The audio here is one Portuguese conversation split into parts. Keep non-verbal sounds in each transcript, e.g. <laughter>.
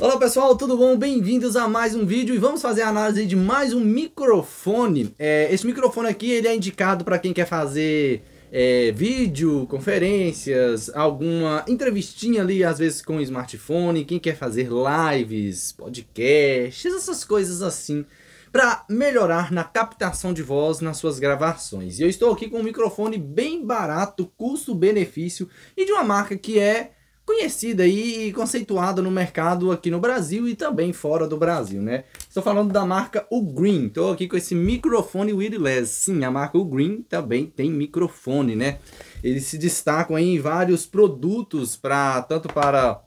Olá pessoal, tudo bom? Bem-vindos a mais um vídeo e vamos fazer a análise de mais um microfone. É, esse microfone aqui ele é indicado para quem quer fazer é, vídeo, conferências, alguma entrevistinha ali às vezes com smartphone, quem quer fazer lives, podcasts, essas coisas assim para melhorar na captação de voz nas suas gravações. E eu estou aqui com um microfone bem barato, custo-benefício e de uma marca que é conhecida e conceituada no mercado aqui no Brasil e também fora do Brasil, né? Estou falando da marca O Green. Estou aqui com esse microfone wireless. Sim, a marca O Green também tem microfone, né? Eles se destacam em vários produtos para tanto para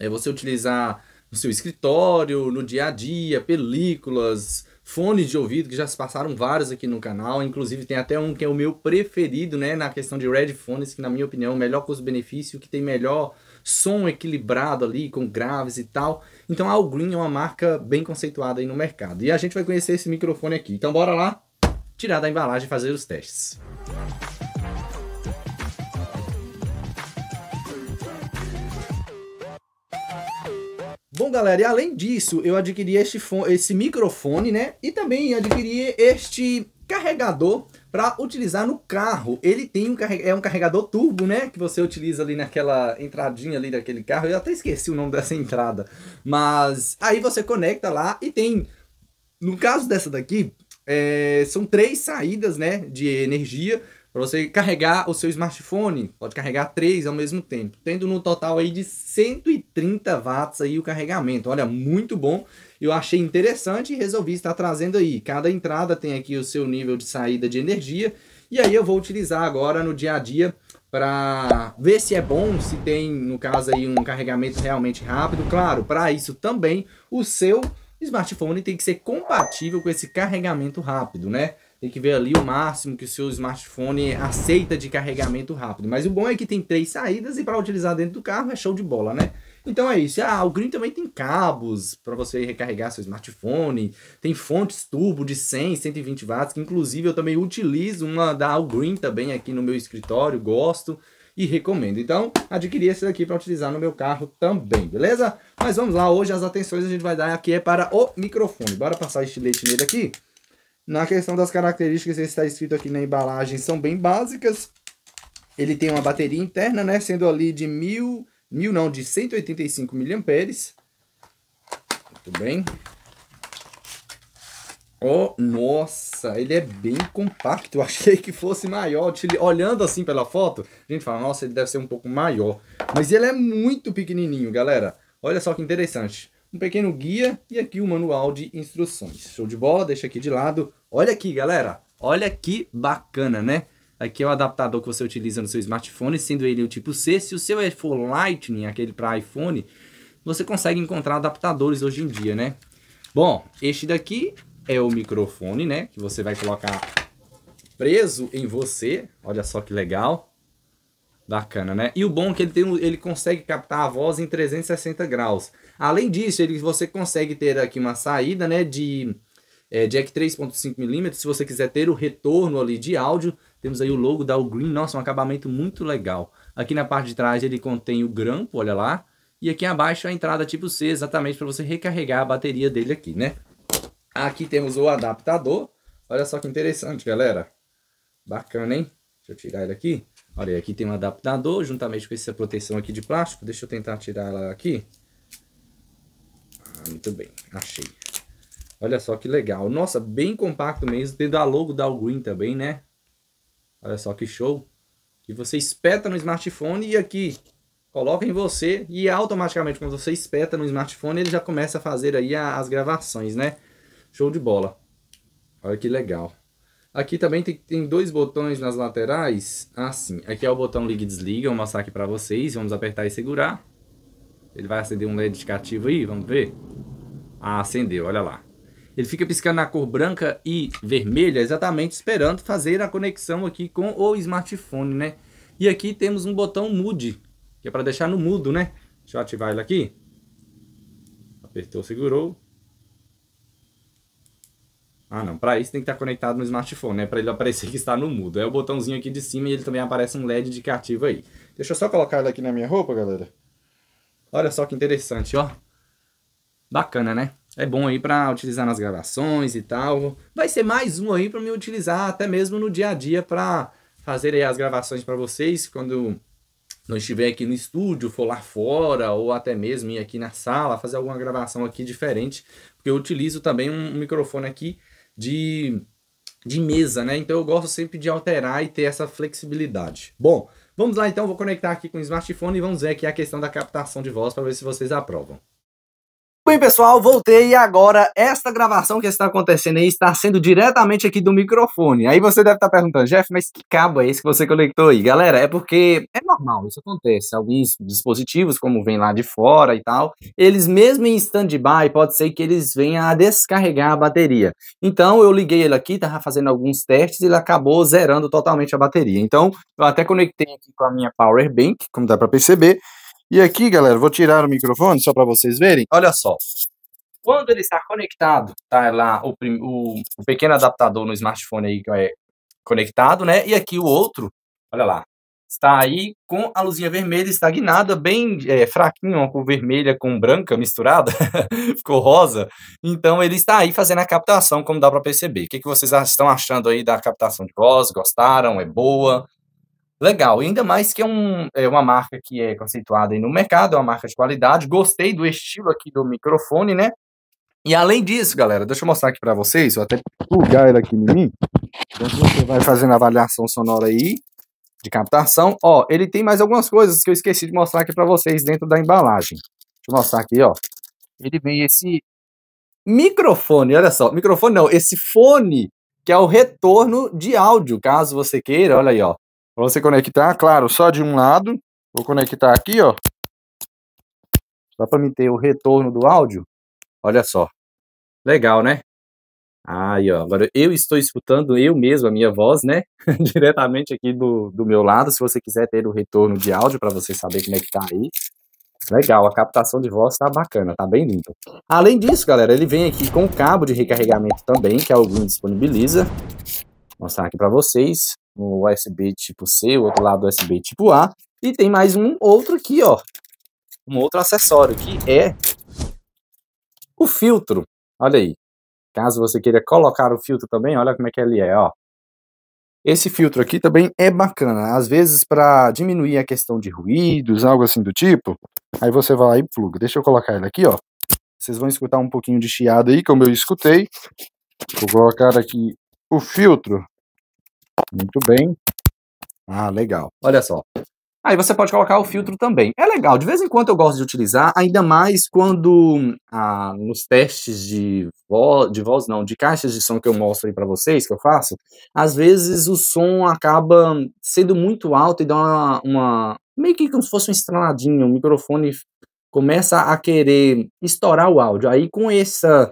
é, você utilizar no seu escritório, no dia a dia, películas, fones de ouvido, que já se passaram vários aqui no canal, inclusive tem até um que é o meu preferido, né, na questão de fones que na minha opinião é o melhor custo-benefício, que tem melhor som equilibrado ali, com graves e tal. Então a Green é uma marca bem conceituada aí no mercado. E a gente vai conhecer esse microfone aqui. Então bora lá tirar da embalagem e fazer os testes. Música galera. E além disso, eu adquiri este fone, esse microfone, né? E também adquiri este carregador para utilizar no carro. Ele tem um carre... é um carregador turbo, né? Que você utiliza ali naquela entradinha ali daquele carro. Eu até esqueci o nome dessa entrada. Mas aí você conecta lá e tem... No caso dessa daqui, é... são três saídas, né? De energia para você carregar o seu smartphone, pode carregar três ao mesmo tempo, tendo no total aí de 130 watts aí o carregamento. Olha, muito bom. Eu achei interessante e resolvi estar trazendo aí. Cada entrada tem aqui o seu nível de saída de energia e aí eu vou utilizar agora no dia a dia para ver se é bom, se tem, no caso aí um carregamento realmente rápido. Claro, para isso também o seu smartphone tem que ser compatível com esse carregamento rápido, né? Tem que ver ali o máximo que o seu smartphone aceita de carregamento rápido. Mas o bom é que tem três saídas e para utilizar dentro do carro é show de bola, né? Então é isso. Ah, o Green também tem cabos para você recarregar seu smartphone. Tem fontes turbo de 100, 120 watts, que inclusive eu também utilizo uma da All Green também aqui no meu escritório, gosto e recomendo. Então, adquiri esse daqui para utilizar no meu carro também, beleza? Mas vamos lá, hoje as atenções a gente vai dar aqui é para o microfone. Bora passar o estilete nele aqui. Na questão das características, está escrito aqui na embalagem, são bem básicas. Ele tem uma bateria interna, né? Sendo ali de mil, mil não, de 185 mAh. Muito bem. Oh, nossa, ele é bem compacto. Eu achei que fosse maior. Olhando assim pela foto, a gente fala, nossa, ele deve ser um pouco maior. Mas ele é muito pequenininho, galera. Olha só que interessante um pequeno guia e aqui o manual de instruções. Show de bola, deixa aqui de lado. Olha aqui, galera. Olha que bacana, né? Aqui é o adaptador que você utiliza no seu smartphone, sendo ele o tipo C. Se o seu é for Lightning, aquele para iPhone, você consegue encontrar adaptadores hoje em dia, né? Bom, este daqui é o microfone, né? Que você vai colocar preso em você. Olha só que legal. Bacana, né? E o bom é que ele, tem, ele consegue captar a voz em 360 graus. Além disso, ele, você consegue ter aqui uma saída né, de é, jack 3.5mm, se você quiser ter o retorno ali de áudio. Temos aí o logo da o Green, nossa, um acabamento muito legal. Aqui na parte de trás ele contém o grampo, olha lá. E aqui abaixo a entrada tipo C, exatamente para você recarregar a bateria dele aqui, né? Aqui temos o adaptador. Olha só que interessante, galera. Bacana, hein? Deixa eu tirar ele aqui. Olha, aqui tem um adaptador juntamente com essa proteção aqui de plástico. Deixa eu tentar tirar ela aqui. Ah, muito bem, achei. Olha só que legal. Nossa, bem compacto mesmo. Tem a logo da All Green também, né? Olha só que show. E você espeta no smartphone e aqui coloca em você e automaticamente quando você espeta no smartphone ele já começa a fazer aí as gravações, né? Show de bola. Olha que legal. Aqui também tem, tem dois botões nas laterais. Assim, ah, aqui é o botão liga e desliga, vou mostrar aqui para vocês. Vamos apertar e segurar. Ele vai acender um LED indicativo aí, vamos ver. Ah, acendeu, olha lá. Ele fica piscando na cor branca e vermelha, exatamente esperando fazer a conexão aqui com o smartphone, né? E aqui temos um botão mude, que é para deixar no mudo, né? Deixa eu ativar ele aqui. Apertou, segurou. Ah, não. Para isso tem que estar tá conectado no smartphone, né? Para ele aparecer que está no mudo. É o botãozinho aqui de cima e ele também aparece um LED indicativo é aí. Deixa eu só colocar ele aqui na minha roupa, galera. Olha só que interessante, ó. Bacana, né? É bom aí para utilizar nas gravações e tal. Vai ser mais um aí para me utilizar até mesmo no dia a dia para fazer aí as gravações para vocês quando não estiver aqui no estúdio, for lá fora ou até mesmo ir aqui na sala fazer alguma gravação aqui diferente, porque eu utilizo também um microfone aqui de, de mesa, né? Então eu gosto sempre de alterar e ter essa flexibilidade. Bom, vamos lá então, vou conectar aqui com o smartphone e vamos ver aqui a questão da captação de voz para ver se vocês aprovam. Bem, pessoal, voltei e agora esta gravação que está acontecendo aí está sendo diretamente aqui do microfone. Aí você deve estar tá perguntando, Jeff, mas que cabo é esse que você conectou aí? Galera, é porque é normal, isso acontece. Alguns dispositivos, como vem lá de fora e tal, eles mesmo em stand-by, pode ser que eles venham a descarregar a bateria. Então, eu liguei ele aqui, estava fazendo alguns testes e ele acabou zerando totalmente a bateria. Então, eu até conectei aqui com a minha Power Bank, como dá para perceber, e aqui, galera, vou tirar o microfone só para vocês verem. Olha só. Quando ele está conectado, tá lá o, o, o pequeno adaptador no smartphone aí que é conectado, né? E aqui o outro, olha lá, está aí com a luzinha vermelha estagnada, bem é, fraquinho, uma cor vermelha com branca misturada, <laughs> ficou rosa. Então ele está aí fazendo a captação, como dá para perceber. O que, que vocês estão achando aí da captação de voz? Gostaram? É boa? legal. ainda mais que é, um, é uma marca que é conceituada no mercado, é uma marca de qualidade. Gostei do estilo aqui do microfone, né? E além disso, galera, deixa eu mostrar aqui para vocês, vou até plugar ele aqui em mim. Então você vai fazendo a avaliação sonora aí de captação. Ó, ele tem mais algumas coisas que eu esqueci de mostrar aqui para vocês dentro da embalagem. Deixa eu mostrar aqui, ó. Ele vem esse microfone, olha só, microfone não, esse fone que é o retorno de áudio, caso você queira, olha aí, ó. Para você conectar, claro, só de um lado. Vou conectar aqui, ó. Só para me ter o retorno do áudio. Olha só. Legal, né? Aí, ó. Agora eu estou escutando eu mesmo, a minha voz, né? <laughs> Diretamente aqui do, do meu lado. Se você quiser ter o retorno de áudio para você saber como é que tá aí. Legal, a captação de voz tá bacana, tá bem limpa. Além disso, galera, ele vem aqui com cabo de recarregamento também, que a disponibiliza. Vou mostrar aqui para vocês um USB tipo C, o outro lado USB tipo A. E tem mais um outro aqui, ó. Um outro acessório que é o filtro. Olha aí. Caso você queira colocar o filtro também, olha como é que ele é, ó. Esse filtro aqui também é bacana. Às vezes, para diminuir a questão de ruídos, algo assim do tipo, aí você vai lá e pluga. Deixa eu colocar ele aqui, ó. Vocês vão escutar um pouquinho de chiado aí, como eu escutei. Vou colocar aqui o filtro muito bem. Ah, legal. Olha só. Aí você pode colocar o filtro também. É legal, de vez em quando eu gosto de utilizar, ainda mais quando ah, nos testes de voz, de voz não, de caixas de som que eu mostro aí para vocês, que eu faço, às vezes o som acaba sendo muito alto e dá uma, uma meio que como se fosse um estranadinho, o microfone começa a querer estourar o áudio. Aí com essa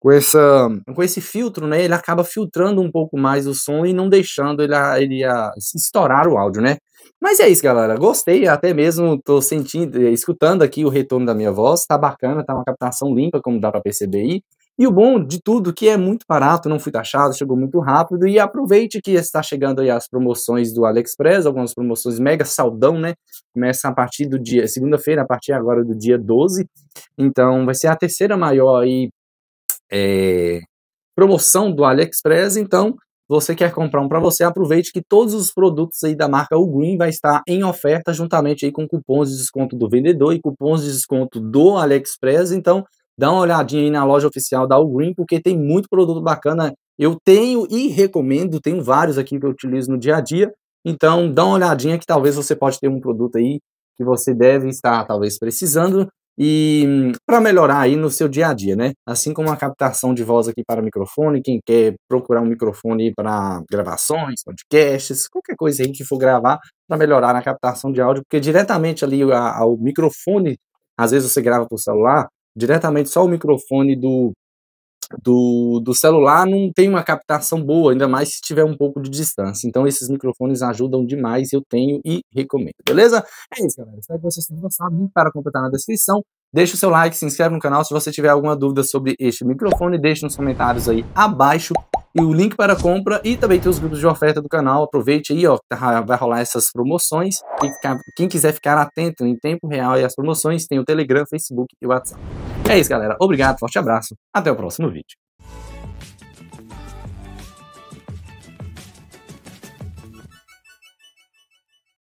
com essa com esse filtro, né? Ele acaba filtrando um pouco mais o som e não deixando ele, a, ele a, estourar o áudio, né? Mas é isso, galera. Gostei, até mesmo tô sentindo, eh, escutando aqui o retorno da minha voz, tá bacana, tá uma captação limpa, como dá para perceber aí. E o bom de tudo que é muito barato, não fui taxado, chegou muito rápido e aproveite que está chegando aí as promoções do AliExpress, algumas promoções mega saldão, né? Começa a partir do dia segunda-feira, a partir agora do dia 12. Então vai ser a terceira maior aí é, promoção do AliExpress, então você quer comprar um para você, aproveite que todos os produtos aí da marca O Green vai estar em oferta juntamente aí com cupons de desconto do vendedor e cupons de desconto do AliExpress. Então, dá uma olhadinha aí na loja oficial da O Green porque tem muito produto bacana. Eu tenho e recomendo, tenho vários aqui que eu utilizo no dia a dia. Então, dá uma olhadinha que talvez você pode ter um produto aí que você deve estar talvez precisando e para melhorar aí no seu dia a dia, né? Assim como a captação de voz aqui para microfone, quem quer procurar um microfone para gravações, podcasts, qualquer coisa aí que for gravar para melhorar na captação de áudio, porque diretamente ali ao microfone, às vezes você grava por celular, diretamente só o microfone do do, do celular não tem uma captação boa, ainda mais se tiver um pouco de distância. Então esses microfones ajudam demais, eu tenho e recomendo, beleza? É isso, galera. Espero que vocês tenham gostado. Link para completar na descrição. Deixe o seu like, se inscreve no canal. Se você tiver alguma dúvida sobre este microfone, deixe nos comentários aí abaixo e o link para compra e também tem os grupos de oferta do canal. Aproveite aí, ó, tá, vai rolar essas promoções. Quem, quem quiser ficar atento em tempo real e as promoções, tem o Telegram, Facebook e WhatsApp. É isso, galera. Obrigado, forte abraço. Até o próximo vídeo.